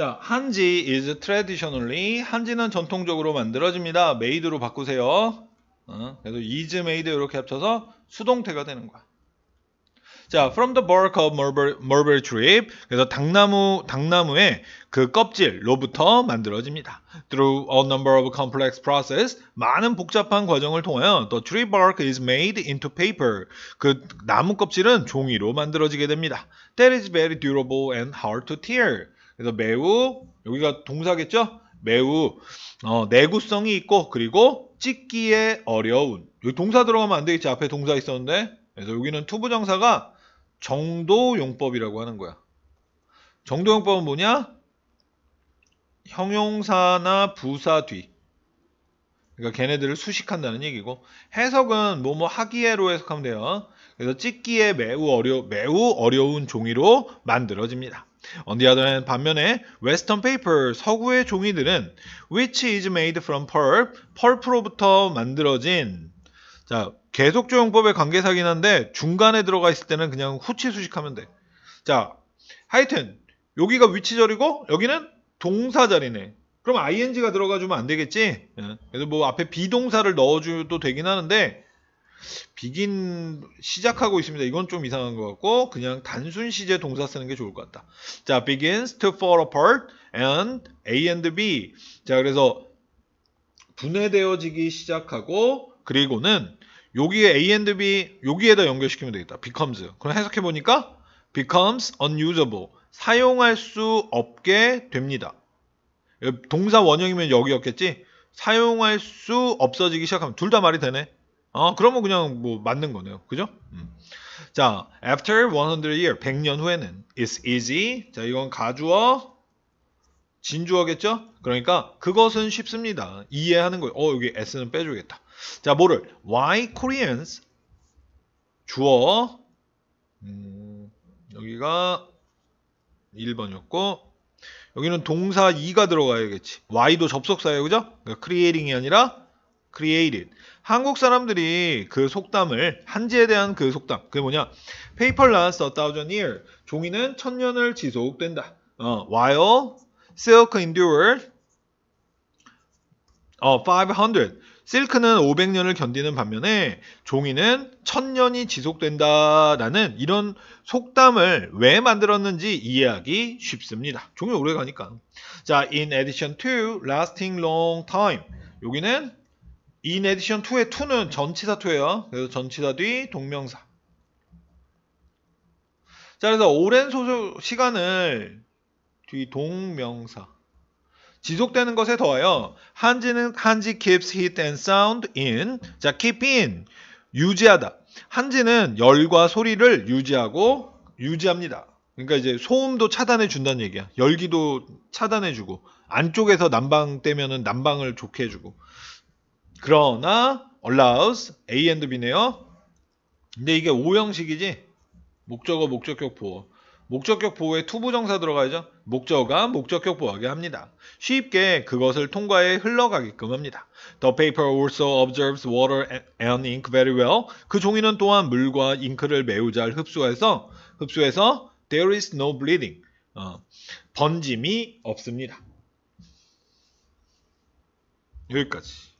자, 한지 is traditionally 한지는 전통적으로 만들어집니다. made로 바꾸세요. 어, 그래서 is made 이렇게 합쳐서 수동태가 되는 거야. 자, from the bark of mulberry tree. 그래서 당나무 당나무의 그 껍질로부터 만들어집니다. Through a number of complex process, 많은 복잡한 과정을 통하여 the tree bark is made into paper. 그 나무 껍질은 종이로 만들어지게 됩니다. That is very durable and hard to tear. 그래서 매우 여기가 동사겠죠? 매우 어, 내구성이 있고 그리고 찍기에 어려운 여기 동사 들어가면 안 되겠지 앞에 동사 있었는데 그래서 여기는 투부정사가 정도용법이라고 하는 거야 정도용법은 뭐냐 형용사나 부사 뒤 그러니까 걔네들을 수식한다는 얘기고 해석은 뭐뭐 뭐 하기에로 해석하면 돼요. 그래서 찍기에 매우 어려 매우 어려운 종이로 만들어집니다. On the other hand, 반면에 웨스턴 페이퍼 서구의 종이들은 which is made from pulp, 펄프로부터 만들어진 자, 계속조용법의 관계사긴 한데 중간에 들어가 있을 때는 그냥 후치 수식하면 돼. 자, 하여튼 여기가 위치절이고 여기는 동사절이네. 그럼 ing가 들어가주면 안 되겠지? 예. 그래서 뭐 앞에 비동사를 넣어줘도 되긴 하는데 begin 시작하고 있습니다. 이건 좀 이상한 것 같고 그냥 단순 시제 동사 쓰는 게 좋을 것 같다. 자, begins to fall apart and A and B. 자, 그래서 분해되어지기 시작하고 그리고는 여기에 A and B 여기에다 연결시키면 되겠다. becomes. 그럼 해석해 보니까 becomes unusable. 사용할 수 없게 됩니다. 동사 원형이면 여기였겠지? 사용할 수 없어지기 시작하면 둘 다 말이 되네. 어, 그러면 그냥 뭐 맞는 거네요. 그죠? 음. 자, after 100 year, 100년 후에는 it's easy. 자, 이건 가주어 진주어겠죠? 그러니까 그것은 쉽습니다. 이해하는 거예요. 어, 여기 s는 빼주겠다. 자, 뭐를 why Koreans 주어 음, 여기가 1번이었고 여기는 동사 2가 들어가야겠지. y도 접속사예요. 그죠? 그러니까 creating이 아니라 created. 한국 사람들이 그 속담을 한지에 대한 그 속담. 그게 뭐냐? paper lasts a thousand year. 종이는 천년을 지속된다. 어, while silk endures 어, 500. 실크는 500년을 견디는 반면에 종이는 1000년이 지속된다라는 이런 속담을 왜 만들었는지 이해하기 쉽습니다. 종이 오래 가니까. 자, in addition to lasting long time. 여기는 in addition to의 to는 전치사 to예요. 그래서 전치사 뒤 동명사. 자, 그래서 오랜 소속 시간을 뒤 동명사. 지속되는 것에 더하여 한지는 한지 keeps heat and sound in 자 keep in 유지하다 한지는 열과 소리를 유지하고 유지합니다. 그러니까 이제 소음도 차단해 준다는 얘기야. 열기도 차단해 주고 안쪽에서 난방 때면은 난방을 좋게 해주고 그러나 allows A and B네요. 근데 이게 5형식이지 목적어 목적격 보어 목적격 보호에 투부정사 들어가야죠. 목적어가 목적격 보호하게 합니다. 쉽게 그것을 통과해 흘러가게끔 합니다. The paper also observes water and ink very well. 그 종이는 또한 물과 잉크를 매우 잘 흡수해서 흡수해서 there is no bleeding. 어, 번짐이 없습니다. 여기까지.